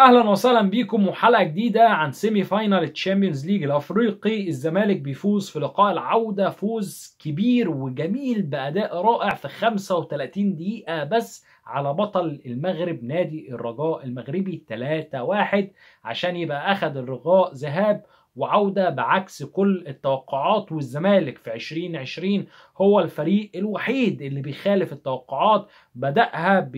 اهلا وسهلا بيكم وحلقه جديده عن سيمي فاينال تشامبيونز ليج الافريقي الزمالك بيفوز في لقاء العوده فوز كبير وجميل باداء رائع في 35 دقيقه بس على بطل المغرب نادي الرجاء المغربي 3-1 عشان يبقى اخذ الرجاء ذهاب وعودة بعكس كل التوقعات والزمالك في 2020 هو الفريق الوحيد اللي بيخالف التوقعات بدأها ب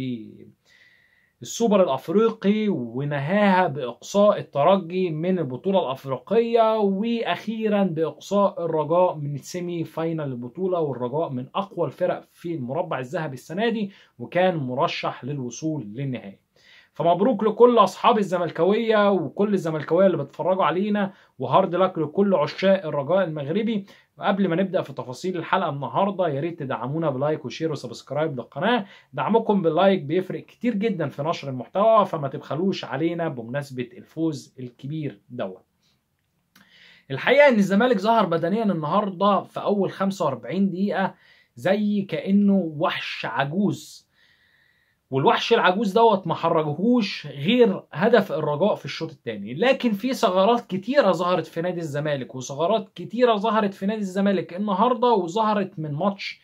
السوبر الافريقي ونهاها باقصاء الترجي من البطوله الافريقيه واخيرا باقصاء الرجاء من السيمي فاينل البطوله والرجاء من اقوى الفرق في المربع الذهبي السنه دي وكان مرشح للوصول للنهائي فمبروك لكل اصحاب الزملكاويه وكل الزملكاويه اللي بيتفرجوا علينا وهارد لك لكل عشاق الرجاء المغربي وقبل ما نبدا في تفاصيل الحلقه النهارده يا ريت تدعمونا بلايك وشير وسبسكرايب للقناه دعمكم باللايك بيفرق كتير جدا في نشر المحتوى فما تبخلوش علينا بمناسبه الفوز الكبير دوت الحقيقه ان الزمالك ظهر بدنيا النهارده في اول 45 دقيقه زي كانه وحش عجوز والوحش العجوز دوت ما حرجهوش غير هدف الرجاء في الشوط الثاني لكن في ثغرات كتيره ظهرت في نادي الزمالك وثغرات كتيره ظهرت في نادي الزمالك النهارده وظهرت من ماتش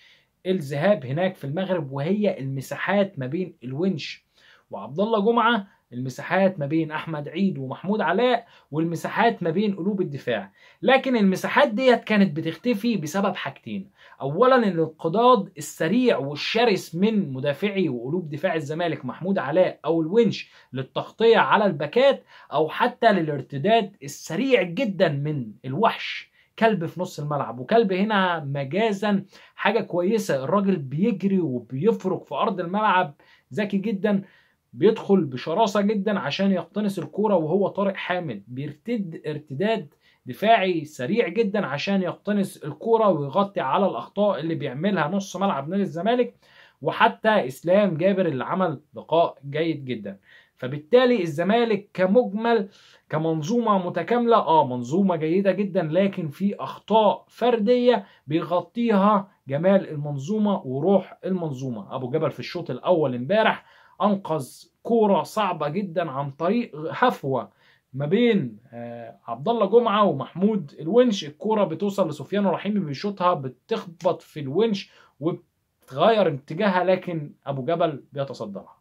الذهاب هناك في المغرب وهي المساحات ما بين الونش وعبد الله جمعه المساحات ما بين احمد عيد ومحمود علاء والمساحات ما بين قلوب الدفاع لكن المساحات ديت كانت بتختفي بسبب حاجتين اولا الانقضاض السريع والشرس من مدافعي وقلوب دفاع الزمالك محمود علاء او الونش للتغطيه على الباكات او حتى للارتداد السريع جدا من الوحش كلب في نص الملعب وكلب هنا مجازا حاجه كويسه الراجل بيجري وبيفرق في ارض الملعب ذكي جدا بيدخل بشراسة جدا عشان يقتنص الكورة وهو طارق حامد بيرتد ارتداد دفاعي سريع جدا عشان يقتنص الكورة ويغطي على الأخطاء اللي بيعملها نص ملعب نادي الزمالك وحتى إسلام جابر اللي عمل لقاء جيد جدا فبالتالي الزمالك كمجمل كمنظومة متكاملة اه منظومة جيدة جدا لكن في أخطاء فردية بيغطيها جمال المنظومة وروح المنظومة أبو جبل في الشوط الأول امبارح انقذ كوره صعبه جدا عن طريق هفوه ما بين آه، عبد الله جمعه ومحمود الونش الكوره بتوصل لسفيان رحيمي بيشوطها بتخبط في الونش وبتغير اتجاهها لكن ابو جبل بيتصدرها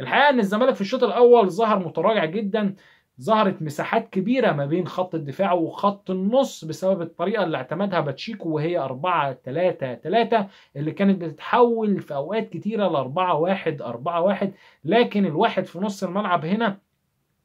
الحقيقه ان الزمالك في الشوط الاول ظهر متراجع جدا ظهرت مساحات كبيرة ما بين خط الدفاع وخط النص بسبب الطريقة اللي اعتمدها باتشيكو وهي 4 3 3 اللي كانت بتتحول في أوقات كتيرة ل 4 1 4 1 لكن الواحد في نص الملعب هنا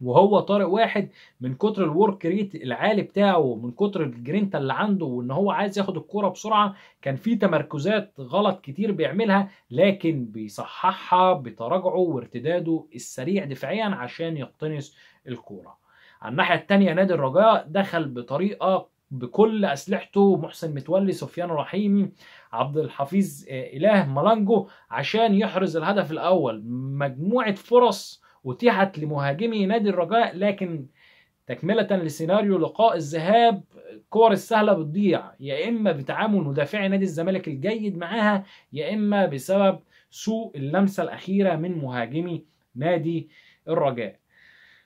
وهو طارق واحد من كتر الورك ريت العالي بتاعه من كتر الجرينتا اللي عنده وان هو عايز ياخد الكرة بسرعه كان في تمركزات غلط كتير بيعملها لكن بيصححها بتراجعه وارتداده السريع دفاعيا عشان يقتنص الكوره. على الناحيه الثانيه نادي الرجاء دخل بطريقه بكل اسلحته محسن متولي سفيان رحيمي عبد الحفيظ آه، اله ملانجو عشان يحرز الهدف الاول مجموعه فرص أتيحت لمهاجمي نادي الرجاء لكن تكملة لسيناريو لقاء الذهاب الكور السهلة بتضيع يا إما بتعامل مدافعي نادي الزمالك الجيد معاها يا إما بسبب سوء اللمسة الأخيرة من مهاجمي نادي الرجاء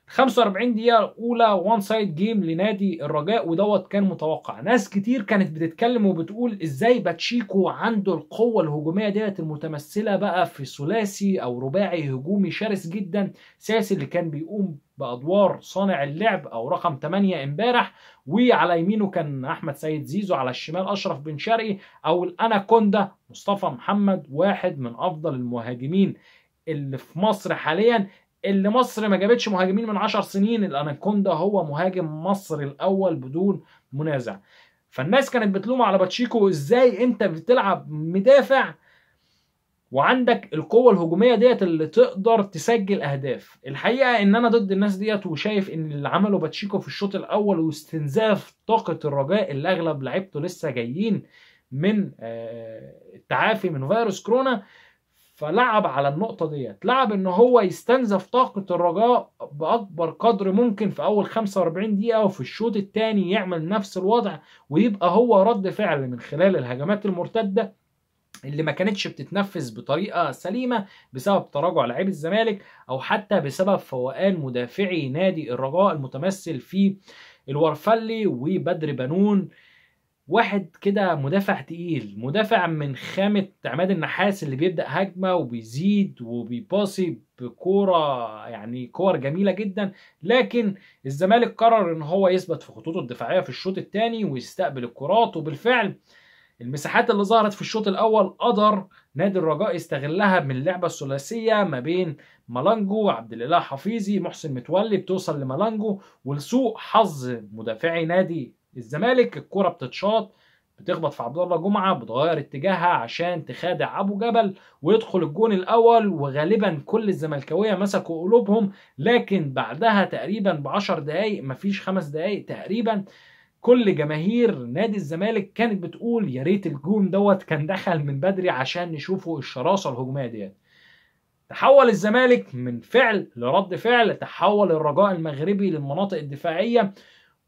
45 دقيقة أولى وان سايد جيم لنادي الرجاء ودوت كان متوقع، ناس كتير كانت بتتكلم وبتقول ازاي باتشيكو عنده القوة الهجومية ديت المتمثلة بقى في ثلاثي أو رباعي هجومي شرس جدا، ساسي اللي كان بيقوم بادوار صانع اللعب او رقم 8 امبارح وعلى يمينه كان احمد سيد زيزو على الشمال اشرف بن شرقي او الاناكوندا مصطفى محمد واحد من افضل المهاجمين اللي في مصر حاليا اللي مصر ما جابتش مهاجمين من 10 سنين الاناكوندا هو مهاجم مصر الاول بدون منازع فالناس كانت بتلوم على باتشيكو ازاي انت بتلعب مدافع وعندك القوه الهجوميه ديت اللي تقدر تسجل اهداف الحقيقه ان انا ضد الناس ديت وشايف ان اللي عمله باتشيكو في الشوط الاول واستنزاف طاقه الرجاء اللي اغلب لعيبته لسه جايين من آه، التعافي من فيروس كورونا فلعب على النقطه ديت لعب ان هو يستنزف طاقه الرجاء باكبر قدر ممكن في اول 45 دقيقه وفي الشوط الثاني يعمل نفس الوضع ويبقى هو رد فعل من خلال الهجمات المرتده اللي ما كانتش بتتنفذ بطريقه سليمه بسبب تراجع لعيب الزمالك او حتى بسبب فوقان مدافعي نادي الرجاء المتمثل في الورفلي وبدر بنون واحد كده مدافع تقيل مدافع من خامة عماد النحاس اللي بيبدأ هجمة وبيزيد وبيباصي بكورة يعني كور جميلة جدا لكن الزمالك قرر ان هو يثبت في خطوطه الدفاعية في الشوط الثاني ويستقبل الكرات وبالفعل المساحات اللي ظهرت في الشوط الاول قدر نادي الرجاء يستغلها من اللعبه الثلاثيه ما بين مالانجو وعبد الاله حفيظي محسن متولي بتوصل لمالانجو ولسوء حظ مدافعي نادي الزمالك الكرة بتتشاط بتخبط في عبد الله جمعه بتغير اتجاهها عشان تخادع ابو جبل ويدخل الجون الاول وغالبا كل الزملكاويه مسكوا قلوبهم لكن بعدها تقريبا ب 10 دقائق مفيش خمس دقائق تقريبا كل جماهير نادي الزمالك كانت بتقول يا ريت الجون دوت كان دخل من بدري عشان نشوفوا الشراسه الهجوميه ديت تحول الزمالك من فعل لرد فعل تحول الرجاء المغربي للمناطق الدفاعيه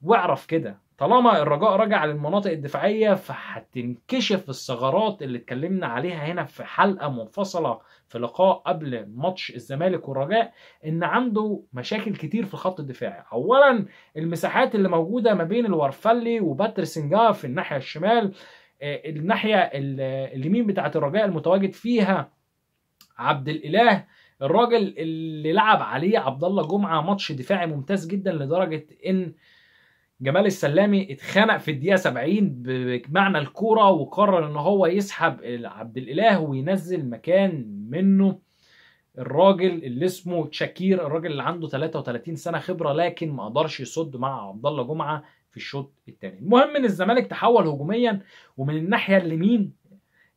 واعرف كده طالما الرجاء رجع للمناطق الدفاعية فهتنكشف الثغرات اللي اتكلمنا عليها هنا في حلقة منفصلة في لقاء قبل ماتش الزمالك والرجاء ان عنده مشاكل كتير في الخط الدفاعي اولا المساحات اللي موجودة ما بين الورفلي وباتر سنجا في الناحية الشمال آه، الناحية اليمين بتاعة الرجاء المتواجد فيها عبد الإله الراجل اللي لعب عليه عبد الله جمعة ماتش دفاعي ممتاز جدا لدرجة ان جمال السلامي اتخنق في الدقيقه 70 بمعنى الكوره وقرر ان هو يسحب عبد الاله وينزل مكان منه الراجل اللي اسمه تشاكير الراجل اللي عنده 33 سنه خبره لكن ما قدرش يصد مع عبد الله جمعه في الشوط الثاني المهم ان الزمالك تحول هجوميا ومن الناحيه اليمين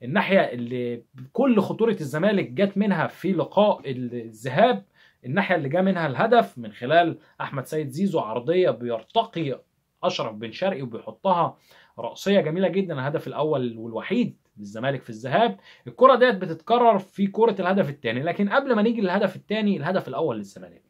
الناحيه اللي كل خطوره الزمالك جت منها في لقاء الذهاب الناحيه اللي جه منها الهدف من خلال احمد سيد زيزو عرضيه بيرتقي اشرف بن شرقي وبيحطها رأسيه جميله جدا الهدف الاول والوحيد للزمالك في الذهاب الكره ديت بتتكرر في كره الهدف الثاني لكن قبل ما نيجي للهدف الثاني الهدف الاول للزمالك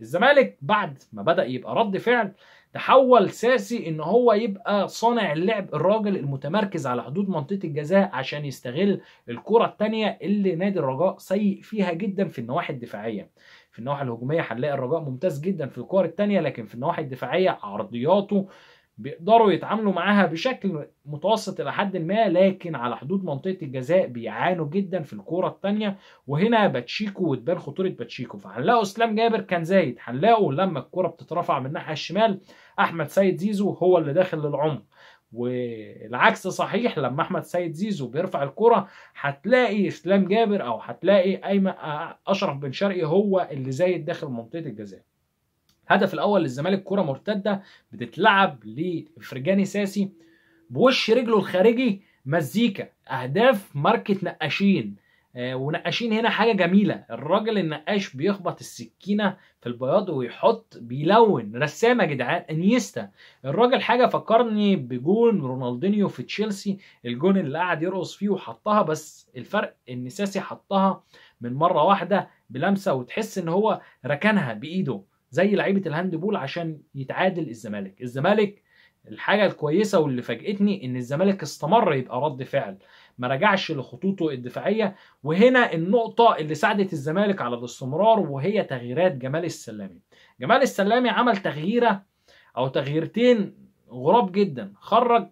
الزمالك بعد ما بدا يبقى رد فعل تحول ساسي ان هو يبقى صانع اللعب الراجل المتمركز على حدود منطقه الجزاء عشان يستغل الكره الثانيه اللي نادي الرجاء سيء فيها جدا في النواحي الدفاعيه في النواحي الهجوميه هنلاقي الرجاء ممتاز جدا في الكور الثانيه لكن في النواحي الدفاعيه عرضياته بيقدروا يتعاملوا معاها بشكل متوسط الى حد ما لكن على حدود منطقه الجزاء بيعانوا جدا في الكوره الثانيه وهنا باتشيكو وتبان خطوره باتشيكو فهنلاقوا اسلام جابر كان زايد هنلاقوا لما الكوره بتترفع من الناحيه الشمال احمد سيد زيزو هو اللي داخل للعمق والعكس صحيح لما احمد سيد زيزو بيرفع الكره هتلاقي اسلام جابر او هتلاقي ايمن آه، اشرف بن شرقي هو اللي زايد داخل منطقه الجزاء الهدف الاول للزمالك كره مرتده بتتلعب لفرجاني ساسي بوش رجله الخارجي مزيكا اهداف ماركه نقاشين آه، ونقاشين هنا حاجه جميله الراجل النقاش بيخبط السكينه في البياض ويحط بيلون رسام يا جدعان انيستا الراجل حاجه فكرني بجون رونالدينيو في تشيلسي الجون اللي قعد يرقص فيه وحطها بس الفرق ان ساسي حطها من مره واحده بلمسه وتحس ان هو ركنها بايده زي لعيبه الهاند بول عشان يتعادل الزمالك الزمالك الحاجه الكويسه واللي فاجئتني ان الزمالك استمر يبقى رد فعل ما رجعش لخطوطه الدفاعيه وهنا النقطه اللي ساعدت الزمالك على الاستمرار وهي تغييرات جمال السلامي جمال السلامي عمل تغييره او تغييرتين غراب جدا خرج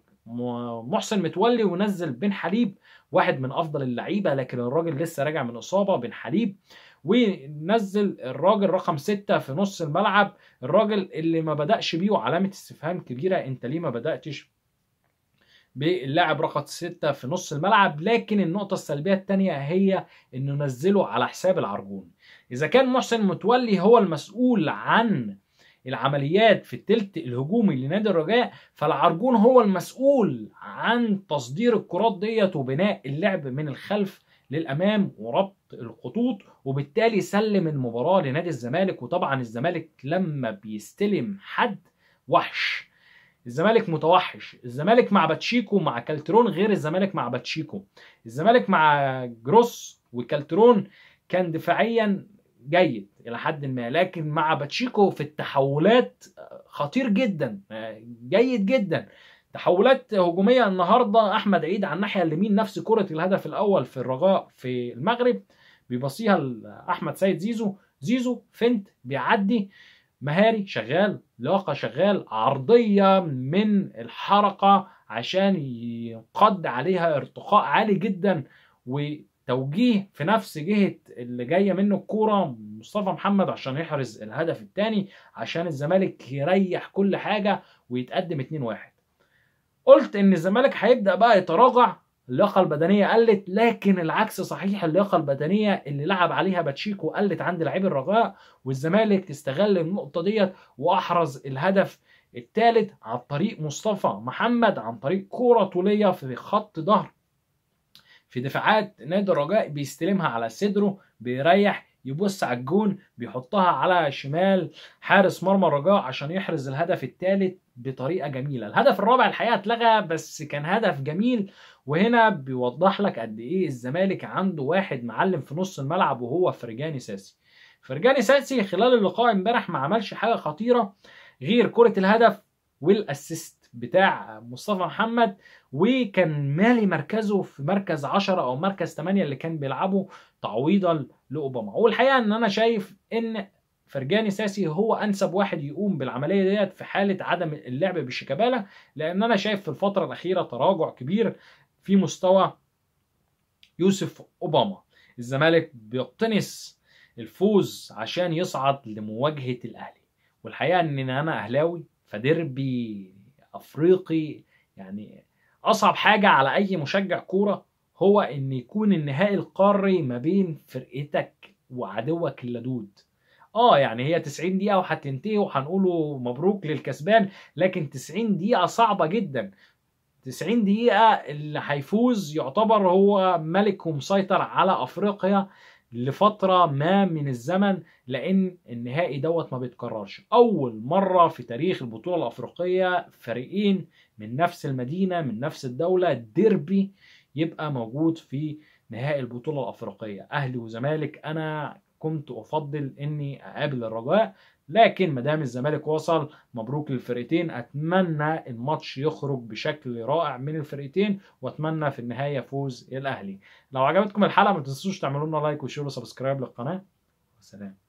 محسن متولي ونزل بن حليب واحد من افضل اللعيبه لكن الراجل لسه راجع من اصابه بن حليب ونزل الراجل رقم ستة في نص الملعب الراجل اللي ما بدأش بيه وعلامة استفهام كبيرة انت ليه ما بدأتش باللاعب رقم ستة في نص الملعب لكن النقطة السلبية التانية هي انه نزله على حساب العرجون اذا كان محسن متولي هو المسؤول عن العمليات في التلت الهجومي لنادي الرجاء فالعرجون هو المسؤول عن تصدير الكرات ديت وبناء اللعب من الخلف للامام وربط الخطوط وبالتالي سلم المباراه لنادي الزمالك وطبعا الزمالك لما بيستلم حد وحش الزمالك متوحش الزمالك مع باتشيكو مع كالترون غير الزمالك مع باتشيكو الزمالك مع جروس وكالترون كان دفاعيا جيد الى حد ما لكن مع باتشيكو في التحولات خطير جدا جيد جدا تحولات هجوميه النهارده احمد عيد على الناحيه اليمين نفس كره الهدف الاول في الرجاء في المغرب بيبصيها احمد سيد زيزو زيزو فنت بيعدي مهاري شغال لاقه شغال عرضيه من الحركه عشان ينقض عليها ارتقاء عالي جدا وتوجيه في نفس جهه اللي جايه منه الكوره مصطفى محمد عشان يحرز الهدف الثاني عشان الزمالك يريح كل حاجه ويتقدم 2-1 قلت ان الزمالك هيبدا بقى يتراجع اللياقه البدنيه قلت لكن العكس صحيح اللياقه البدنيه اللي لعب عليها باتشيكو قلت عند لاعبي الرجاء والزمالك استغل النقطه ديت واحرز الهدف الثالث عن طريق مصطفى محمد عن طريق كوره طوليه في خط ظهر في دفاعات نادي الرجاء بيستلمها على صدره بيريح يبص على الجون بيحطها على شمال حارس مرمى الرجاء عشان يحرز الهدف الثالث بطريقه جميله الهدف الرابع الحقيقه اتلغى بس كان هدف جميل وهنا بيوضح لك قد ايه الزمالك عنده واحد معلم في نص الملعب وهو فرجاني ساسي فرجاني ساسي خلال اللقاء امبارح ما عملش حاجه خطيره غير كره الهدف والاسيست بتاع مصطفى محمد وكان مالي مركزه في مركز 10 او مركز 8 اللي كان بيلعبه تعويضا لاوباما والحقيقه ان انا شايف ان فرجاني ساسي هو انسب واحد يقوم بالعمليه ديت في حاله عدم اللعب بالشيكابالا لان انا شايف في الفتره الاخيره تراجع كبير في مستوى يوسف اوباما الزمالك بيقتنص الفوز عشان يصعد لمواجهه الاهلي والحقيقه ان انا اهلاوي فديربي افريقي يعني اصعب حاجه على اي مشجع كوره هو ان يكون النهائي القاري ما بين فرقتك وعدوك اللدود اه يعني هي 90 دقيقه وهتنتهي وهنقوله مبروك للكسبان لكن 90 دقيقه صعبه جدا 90 دقيقه اللي هيفوز يعتبر هو ملك ومسيطر على افريقيا لفترة ما من الزمن لأن النهائي دوت ما بيتكررش أول مرة في تاريخ البطولة الأفريقية فريقين من نفس المدينة من نفس الدولة ديربي يبقى موجود في نهائي البطولة الأفريقية أهلي وزمالك أنا كنت أفضل إني أقابل الرجاء لكن ما دام الزمالك وصل مبروك للفرقتين اتمنى الماتش يخرج بشكل رائع من الفرقتين واتمنى في النهايه فوز الاهلي لو عجبتكم الحلقه ما تنسوش تعملوا لنا لايك وشير وسبسكرايب للقناه وسلام